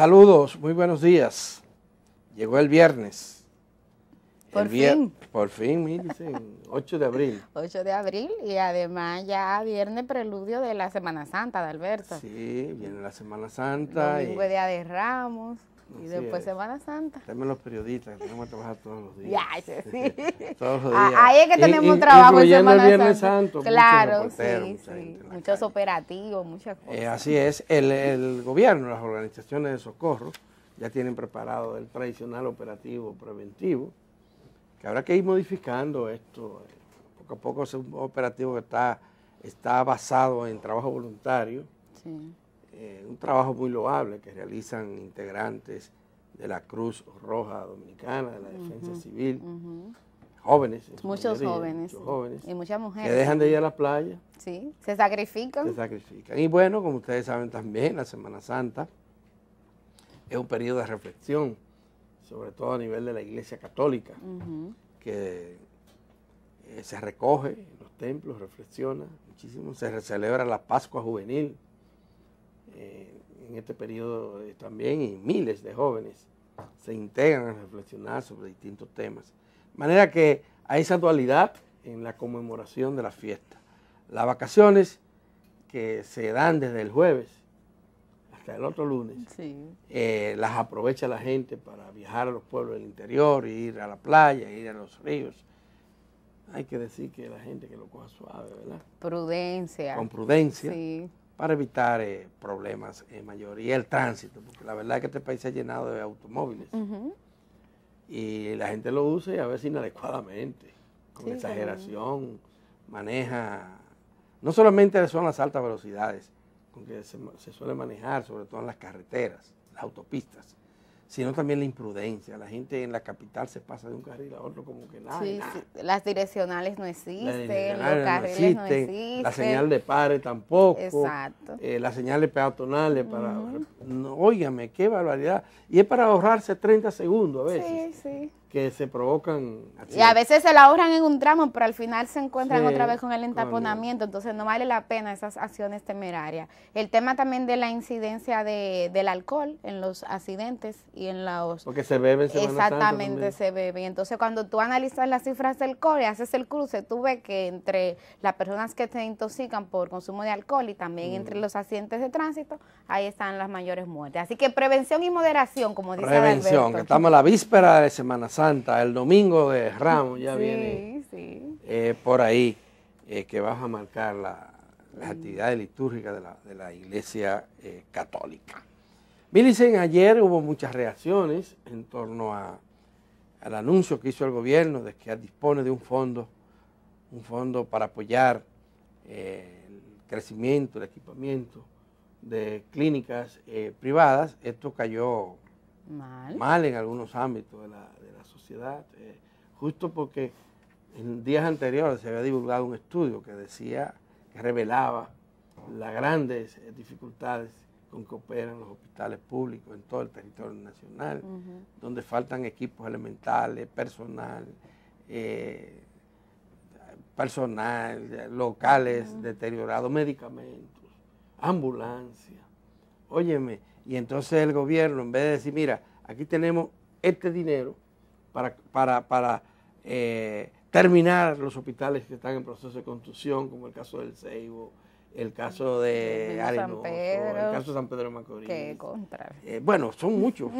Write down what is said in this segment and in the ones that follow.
Saludos, muy buenos días. Llegó el viernes. Por fin. Por fin, 8 de abril. 8 de abril y además ya viernes preludio de la Semana Santa de Alberto. Sí, viene la Semana Santa. Domingo y... de Ramos. Y después Semana Santa. También los periodistas, tenemos que trabajar todos los días. Ya, sí. todos los ah, días. Ahí es que tenemos un trabajo y, en Semana el Viernes Santo. claro, sí, sí. Muchos operativos, muchas eh, cosas. así es, el, el gobierno, las organizaciones de socorro, ya tienen preparado el tradicional operativo preventivo, que habrá que ir modificando esto. Eh, poco a poco es un operativo que está, está basado en trabajo voluntario. Sí. Eh, un trabajo muy loable que realizan integrantes de la Cruz Roja Dominicana, de la Defensa Civil, jóvenes. Muchos jóvenes, Y muchas mujeres. Que dejan de ir a la playa. Sí, se sacrifican. Se sacrifican. Y bueno, como ustedes saben también, la Semana Santa es un periodo de reflexión, sobre todo a nivel de la Iglesia Católica, que eh, se recoge en los templos, reflexiona muchísimo, se celebra la Pascua Juvenil eh, en este periodo eh, también y miles de jóvenes se integran a reflexionar sobre distintos temas. De manera que hay esa dualidad en la conmemoración de la fiesta. Las vacaciones que se dan desde el jueves hasta el otro lunes, eh, las aprovecha la gente para viajar a los pueblos del interior, ir a la playa, ir a los ríos. Hay que decir que la gente que lo coja suave, ¿verdad? Prudencia. Con prudencia. Sí para evitar eh, problemas en eh, mayores. Y el tránsito, porque la verdad es que este país se ha llenado de automóviles. Y la gente lo usa a veces inadecuadamente, con exageración, maneja. No solamente son las altas velocidades, con que se suele manejar, sobre todo en las carreteras, las autopistas sino también la imprudencia. La gente en la capital se pasa de un carril a otro como que nada. Sí, Las direccionales no existen, los carriles no existen, La señal de pare tampoco. Exacto. Eh, las señales peatonales para... óigame, qué barbaridad. Y es para ahorrarse 30 segundos a veces. Sí, sí que se provocan. Y a veces se la ahorran en un tramo, pero al final se encuentran otra vez con el entaponamiento, entonces no vale la pena esas acciones temerarias. El tema también de la incidencia de, del alcohol en los accidentes y en los... Porque se bebe en Exactamente, se bebe. Entonces cuando tú analizas las cifras del alcohol haces el cruce, tú ves que entre las personas que se intoxican por consumo de alcohol y también entre mm. los accidentes de tránsito, ahí están las mayores muertes. Así que prevención y moderación, como dice Prevención, estamos a la víspera de Semana Santa Santa, el domingo de Ramos ya viene eh, por ahí, eh, que vas a marcar las actividades litúrgicas de la, Iglesia eh, Católica. Milicen, ayer hubo muchas reacciones en torno a, al anuncio que hizo el gobierno de que dispone de un fondo, un fondo para apoyar eh, el crecimiento, el equipamiento de clínicas privadas. Esto cayó mal. en algunos ámbitos de la, sociedad. Eh, justo porque en días anteriores se había divulgado un estudio que decía, que revelaba las grandes eh, dificultades con que operan los hospitales públicos en todo el territorio nacional, donde faltan equipos elementales, personal, eh, personal, locales deteriorados, medicamentos, ambulancia. Óyeme, y entonces el gobierno, en vez de decir, mira, aquí tenemos este dinero, para, para, para eh, terminar los hospitales que están en proceso de construcción, como el caso del Ceibo, el caso de Arenoso, el caso San Pedro de Macorís. Eh, bueno, son muchos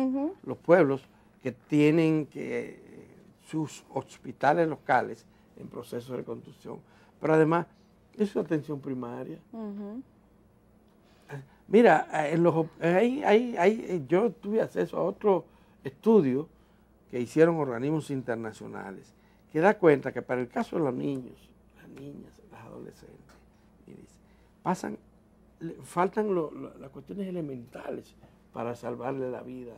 los pueblos que tienen que, sus hospitales locales en proceso de construcción Pero además, es su atención primaria. Mira, eh, en los, hay, yo tuve acceso a otro estudio que hicieron organismos internacionales, que da cuenta que para el caso de los niños, las niñas, las adolescentes, pasan, faltan las cuestiones elementales para salvarle la vida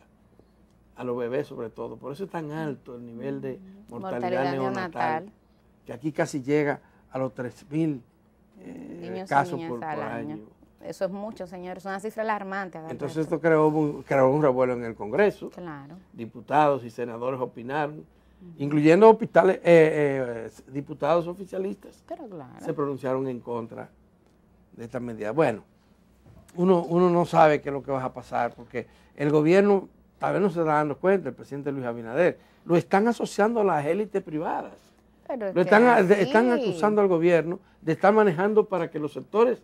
a los bebés sobre todo. Por eso es tan alto el nivel de mortalidad, neonatal, que aquí casi llega a los 3.000 eh, casos por, año. Eso es mucho, señor. Es una cifra alarmante. Entonces esto creó un, revuelo en el Congreso. Claro. Diputados y senadores opinaron, incluyendo hospitales, eh, eh, diputados oficialistas. Se pronunciaron en contra de esta medida. Bueno, uno, uno no sabe qué es lo que va a pasar porque el gobierno tal vez no se está dando cuenta, el presidente Luis Abinader, lo están asociando a las élites privadas. lo están, están acusando al gobierno de estar manejando para que los sectores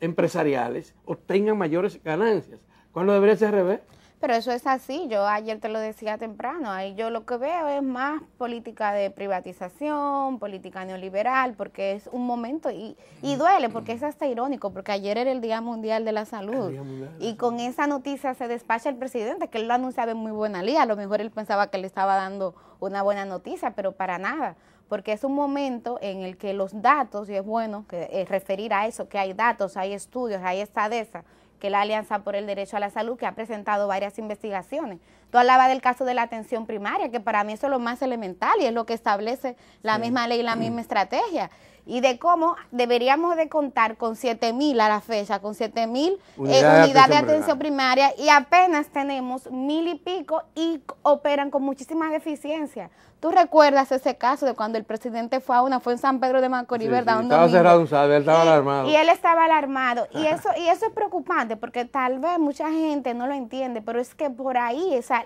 empresariales obtengan mayores ganancias, ¿Cuándo debería ser revés. Pero eso es así, yo ayer te lo decía temprano, ahí yo lo que veo es más política de privatización, política neoliberal, porque es un momento y, y duele, porque es hasta irónico, porque ayer era el Día Mundial de la Salud y con esa noticia se despacha el presidente, que él lo anunciaba en muy buena lía, a lo mejor él pensaba que le estaba dando una buena noticia, pero para nada porque es un momento en el que los datos, y es bueno que, eh, referir a eso, que hay datos, hay estudios, hay esa que la Alianza por el Derecho a la Salud, que ha presentado varias investigaciones Tú hablabas del caso de la atención primaria, que para mí eso es lo más elemental y es lo que establece la misma ley y la mm. misma estrategia. Y de cómo deberíamos de contar con mil a la fecha, con 7.000 mil eh, unidades unidad de atención primaria. y apenas tenemos mil y pico y operan con muchísima deficiencia ¿Tú recuerdas ese caso de cuando el presidente fue a una, fue en San Pedro de Macorís, ¿verdad? estaba cerrado, él estaba alarmado. Y él estaba alarmado. Y eso, y eso es preocupante porque tal vez mucha gente no lo entiende, pero es que por ahí esa,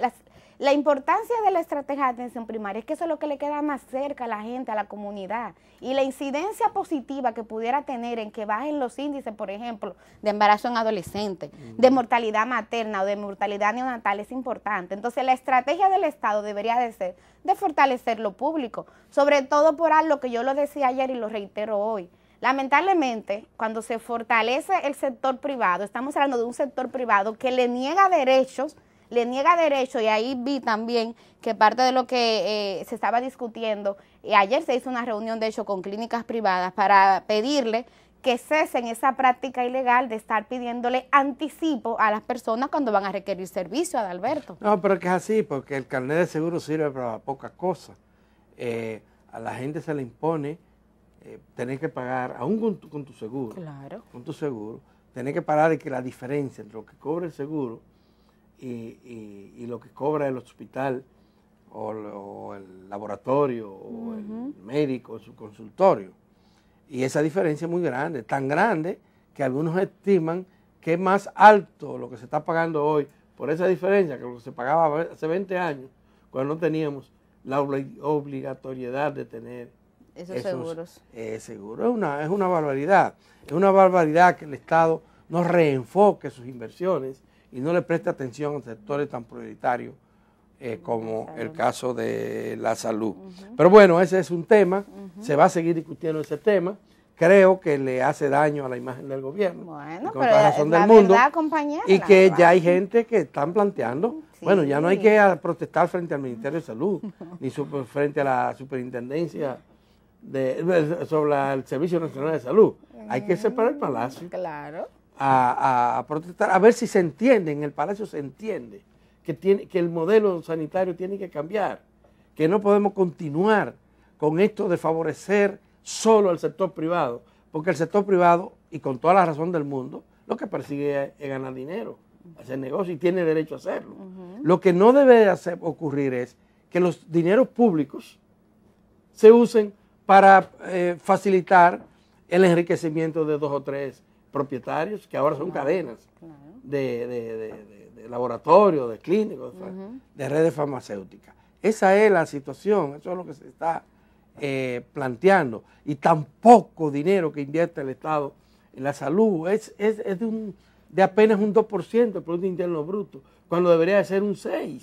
la, importancia de la estrategia de atención primaria es que eso es lo que le queda más cerca a la gente, a la comunidad. Y la incidencia positiva que pudiera tener en que bajen los índices, por ejemplo, de embarazo en adolescentes, de mortalidad materna o de mortalidad neonatal es importante. Entonces la estrategia del Estado debería de ser de fortalecer lo público, sobre todo por algo que yo lo decía ayer y lo reitero hoy. Lamentablemente, cuando se fortalece el sector privado, estamos hablando de un sector privado que le niega derechos le niega derecho y ahí vi también que parte de lo que eh, se estaba discutiendo, y ayer se hizo una reunión de hecho con clínicas privadas para pedirle que cesen esa práctica ilegal de estar pidiéndole anticipo a las personas cuando van a requerir servicio, a alberto No, pero que es así, porque el carnet de seguro sirve para pocas cosas. Eh, a la gente se le impone eh, tener que pagar, aún con tu, con tu seguro, claro. con tu seguro, tener que pagar de que la diferencia entre lo que cobra el seguro y, lo que cobra el hospital o, el laboratorio o el médico o su consultorio. Y esa diferencia es muy grande, tan grande que algunos estiman que es más alto lo que se está pagando hoy por esa diferencia que lo que se pagaba hace 20 años cuando no teníamos la obligatoriedad de tener esos, seguros. Eh, una, es una barbaridad. Es una barbaridad que el Estado no reenfoque sus inversiones y no le presta atención a sectores tan prioritarios eh, como el caso de la salud. Pero bueno, ese es un tema, se va a seguir discutiendo ese tema. Creo que le hace daño a la imagen del gobierno. Bueno, con eh, la razón del mundo. Y que ya hay gente que están planteando, bueno, ya no hay que protestar frente al Ministerio de Salud, ni frente a la superintendencia de, sobre el Servicio Nacional de Salud. Hay que separar el palacio. Claro a, protestar, a ver si se entiende, en el Palacio se entiende que, tiene, que el modelo sanitario tiene que cambiar, que no podemos continuar con esto de favorecer solo al sector privado, porque el sector privado, y con toda la razón del mundo, lo que persigue es ganar dinero, hacer negocio y tiene derecho a hacerlo. Lo que no debe hacer, ocurrir es que los dineros públicos se usen para eh, facilitar el enriquecimiento de dos o tres propietarios que ahora son cadenas De, laboratorios, de clínicos, de redes farmacéuticas. Esa es la situación, eso es lo que se está eh, planteando. Y tan poco dinero que invierte el Estado en la salud. Es, es, de, un, de apenas un 2% del Producto Interno Bruto, cuando debería ser un 6%,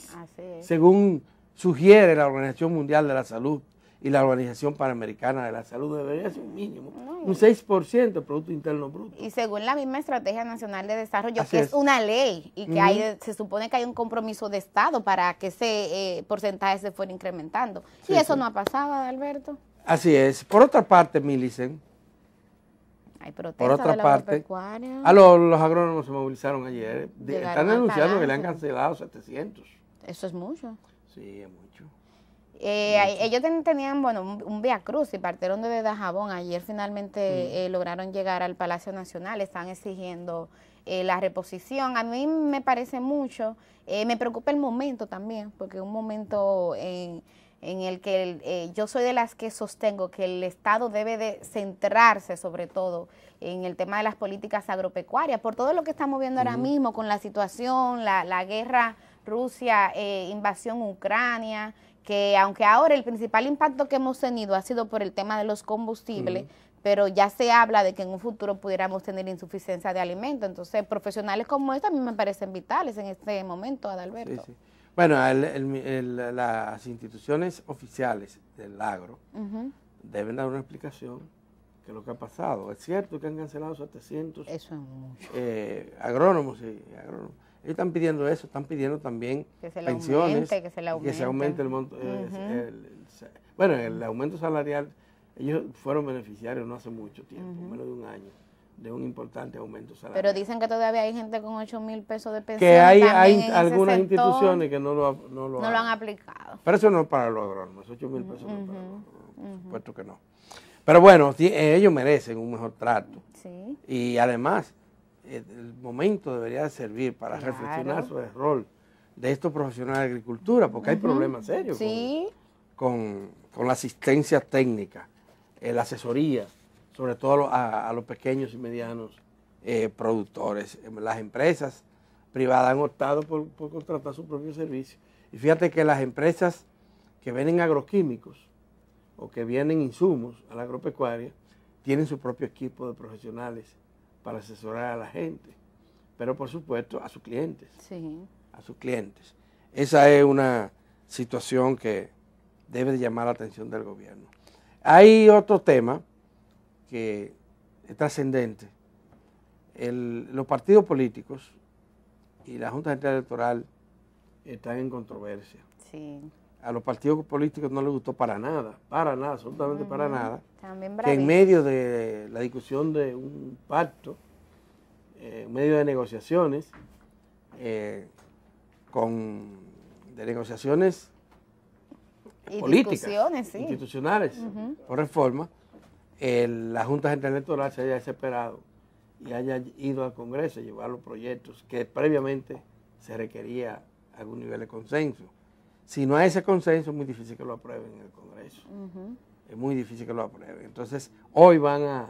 según sugiere la Organización Mundial de la Salud y la Organización Panamericana de la Salud debería ser un mínimo, un 6% del Producto Interno Bruto. Y según la misma Estrategia Nacional de Desarrollo, que es. una ley y que se supone que hay un compromiso de Estado para que ese eh, porcentaje se fuera incrementando. y eso no ha pasado, Alberto. Así es. Por otra parte, Milicen, hay por otra parte, a ah, los, los, agrónomos se movilizaron ayer. están denunciando que le han cancelado 700. Eso es mucho. Sí, es mucho. Eh, ellos tenían, bueno, un, via cruz y partieron desde Dajabón. Ayer finalmente eh, lograron llegar al Palacio Nacional, están exigiendo eh, la reposición. A mí me parece mucho, me preocupa el momento también, porque un momento en, el que yo soy de las que sostengo que el Estado debe de centrarse sobre todo en el tema de las políticas agropecuarias, por todo lo que estamos viendo ahora mismo con la situación, la, la guerra Rusia, invasión Ucrania, que aunque ahora el principal impacto que hemos tenido ha sido por el tema de los combustibles, pero ya se habla de que en un futuro pudiéramos tener insuficiencia de alimentos. Entonces, profesionales como estos a mí me parecen vitales en este momento, Adalberto. Sí, sí. Bueno, las instituciones oficiales del agro deben dar una explicación que lo que ha pasado. Es cierto que han cancelado 700 eh, agrónomos, sí, agrónomos. Ellos están pidiendo eso, están pidiendo también que se pensiones, que se le aumente. el monto. Eh, bueno, el aumento salarial, ellos fueron beneficiarios no hace mucho tiempo, menos de un año de un importante aumento salarial. Pero dicen que todavía hay gente con 8 mil pesos de pensión. Que hay, hay algunas instituciones que no lo, han, aplicado. Pero eso no es para los agrónomos, 8 mil pesos no es para por supuesto que no. Pero bueno, ellos merecen un mejor trato. Sí. Y además, el momento debería servir para reflexionar sobre el rol de estos profesionales de agricultura, porque hay problemas serios con, la asistencia técnica, eh, la asesoría, sobre todo a, los pequeños y medianos eh, productores. Las empresas privadas han optado por, contratar su propio servicio. Y fíjate que las empresas que venden agroquímicos o que vienen insumos a la agropecuaria tienen su propio equipo de profesionales para asesorar a la gente, pero por supuesto a sus clientes. Sí. A sus clientes. Esa es una situación que debe llamar la atención del gobierno. Hay otro tema que es trascendente. los partidos políticos y la Junta Central Electoral están en controversia. Sí a los partidos políticos no les gustó para nada, para nada, absolutamente para nada. que en medio de la discusión de un pacto, en eh, medio de negociaciones, eh, con, de negociaciones políticas, institucionales, por reforma, la Junta Central Electoral se haya desesperado y haya ido al Congreso a llevar los proyectos que previamente se requería algún nivel de consenso. Si no hay ese consenso, es muy difícil que lo aprueben en el Congreso. Es muy difícil que lo aprueben. Entonces, hoy van a...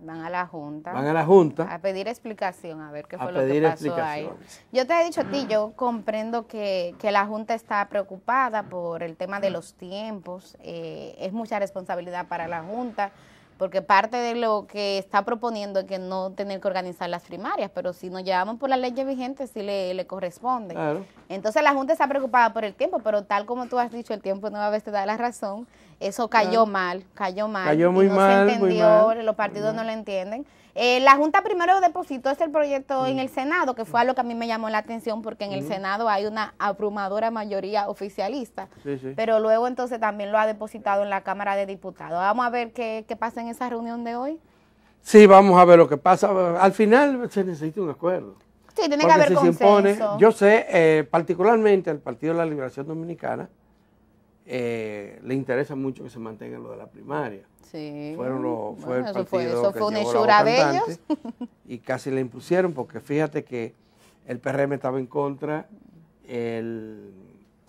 Van a la Junta. Van a la Junta. A pedir explicación, a ver qué fue lo que pasó ahí. Yo te he dicho a ti, yo comprendo que, que, la Junta está preocupada por el tema de mm. los tiempos. Eh, es mucha responsabilidad para la Junta porque parte de lo que está proponiendo es que no tener que organizar las primarias, pero si nos llevamos por la ley vigente, sí le, le corresponde. Entonces la Junta está preocupada por el tiempo, pero tal como tú has dicho, el tiempo no a te da la razón. Eso ah. cayó mal, cayó mal. Cayó muy no se entendió, los partidos no lo entienden. Eh, la Junta primero depositó ese proyecto en el Senado, que fue algo que a mí me llamó la atención porque en el Senado hay una abrumadora mayoría oficialista. Sí, Pero luego entonces también lo ha depositado en la Cámara de Diputados. Vamos a ver qué, pasa en esa reunión de hoy. Sí, vamos a ver lo que pasa. Al final se necesita un acuerdo. Sí, tiene que haber consenso. yo sé, eh, particularmente el Partido de la Liberación Dominicana, eh, le interesa mucho que se mantenga lo de la primaria. Sí. Fueron los, fue el partido que de ellos. y casi le impusieron porque fíjate que el PRM estaba en contra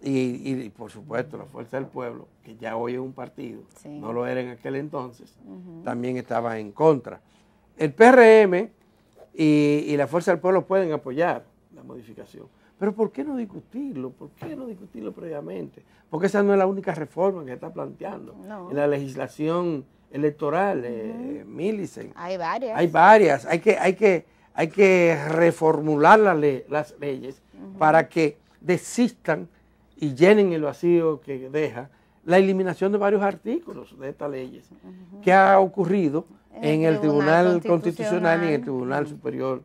y, por supuesto la Fuerza del Pueblo, que ya hoy es un partido, no lo era en aquel entonces, también estaba en contra. El PRM y la Fuerza del Pueblo pueden apoyar la modificación, pero ¿por qué no discutirlo? ¿Por qué no discutirlo previamente? Porque esa no es la única reforma que se está planteando. En la legislación electoral, eh, Millicent. Hay varias. Hay varias. Hay que, hay que, hay que reformular las leyes para que desistan y llenen el vacío que deja la eliminación de varios artículos de estas leyes que ha ocurrido en el Tribunal, Constitucional y en el Tribunal Superior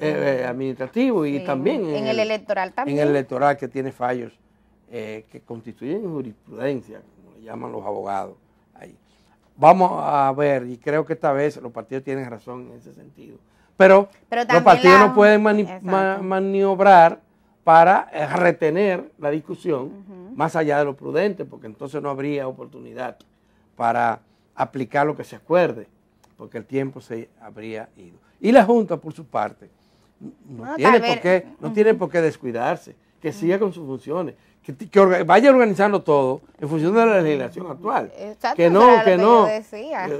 eh, eh, administrativo y también en, el, electoral también. el electoral que tiene fallos eh, que constituyen jurisprudencia, como le llaman los abogados ahí. Vamos a ver, y creo que esta vez los partidos tienen razón en ese sentido. Pero, los partidos no pueden maniobrar para retener la discusión más allá de lo prudente, porque entonces no habría oportunidad para aplicar lo que se acuerde porque el tiempo se habría ido. Y la Junta, por su parte, no, tiene, por qué, no tiene por qué descuidarse, que siga con sus funciones, que, vaya organizando todo en función de la legislación actual. que no, que, no.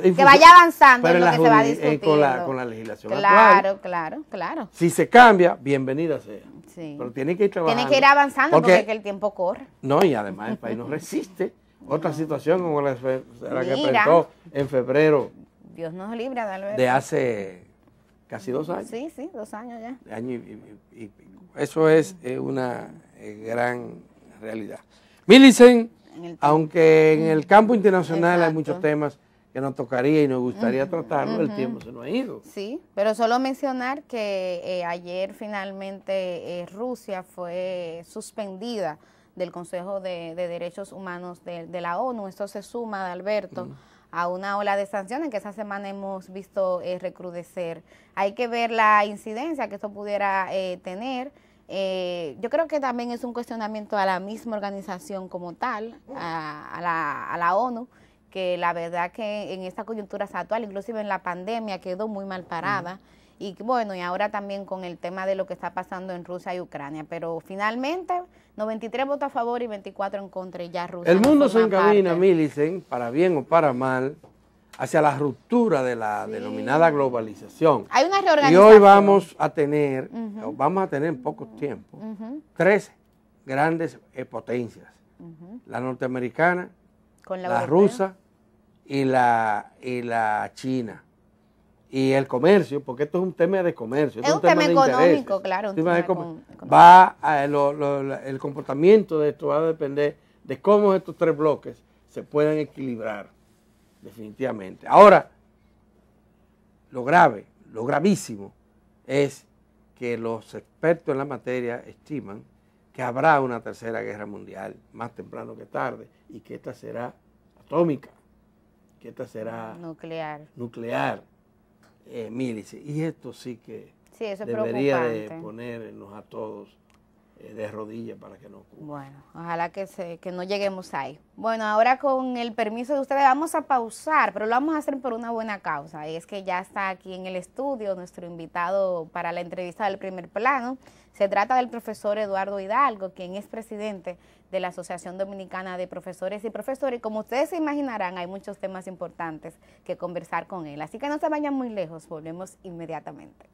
que vaya avanzando eh, Con la, con la legislación actual. Claro, claro, claro. Si se cambia, bienvenida sea. Pero tiene que ir trabajando. Tiene que ir avanzando porque, el tiempo corre. No, y además el país no resiste. Otra situación como la, la que presentó en febrero Dios nos libra de De hace casi dos años. Sí, sí, dos años ya. De año y, eso es una eh, gran realidad. Millicent, aunque en el campo internacional hay muchos temas que nos tocaría y nos gustaría tratarlo, el tiempo se nos ha ido. Sí, pero solo mencionar que eh, ayer finalmente eh, Rusia fue suspendida del Consejo de, Derechos Humanos de, la ONU. Esto se suma, de Alberto a una ola de sanciones que esa semana hemos visto eh, recrudecer. Hay que ver la incidencia que esto pudiera eh, tener. Eh, yo creo que también es un cuestionamiento a la misma organización como tal, a, la, ONU, que la verdad que en esta coyuntura actual, inclusive en la pandemia, quedó muy mal parada. Y bueno, y ahora también con el tema de lo que está pasando en Rusia y Ucrania. Pero finalmente 93 votos a favor y 24 en contra y ya Rusia. El mundo se encamina, Millicent, para bien o para mal, hacia la ruptura de la denominada globalización. Hay una reorganización. Y hoy vamos a tener, vamos a tener en poco tiempo, tres grandes eh, potencias. La norteamericana, la, rusa y la, y la china y el comercio, porque esto es un tema de comercio. Es, un, tema, económico, claro. Va el comportamiento de esto va a depender de cómo estos tres bloques se puedan equilibrar, definitivamente. Ahora, lo grave, lo gravísimo es que los expertos en la materia estiman que habrá una tercera guerra mundial más temprano que tarde y que esta será atómica, que esta será nuclear. nuclear eh, Y esto sí que debería de ponernos a todos eh, de rodillas para que no ocurra. Bueno, ojalá que, se, que no lleguemos ahí. Bueno, ahora con el permiso de ustedes vamos a pausar, pero lo vamos a hacer por una buena causa. Y es que ya está aquí en el estudio nuestro invitado para la entrevista del primer plano. Se trata del profesor Eduardo Hidalgo, quien es presidente de la Asociación Dominicana de Profesores y Profesores. Y como ustedes se imaginarán, hay muchos temas importantes que conversar con él. Así que no se vayan muy lejos, volvemos inmediatamente.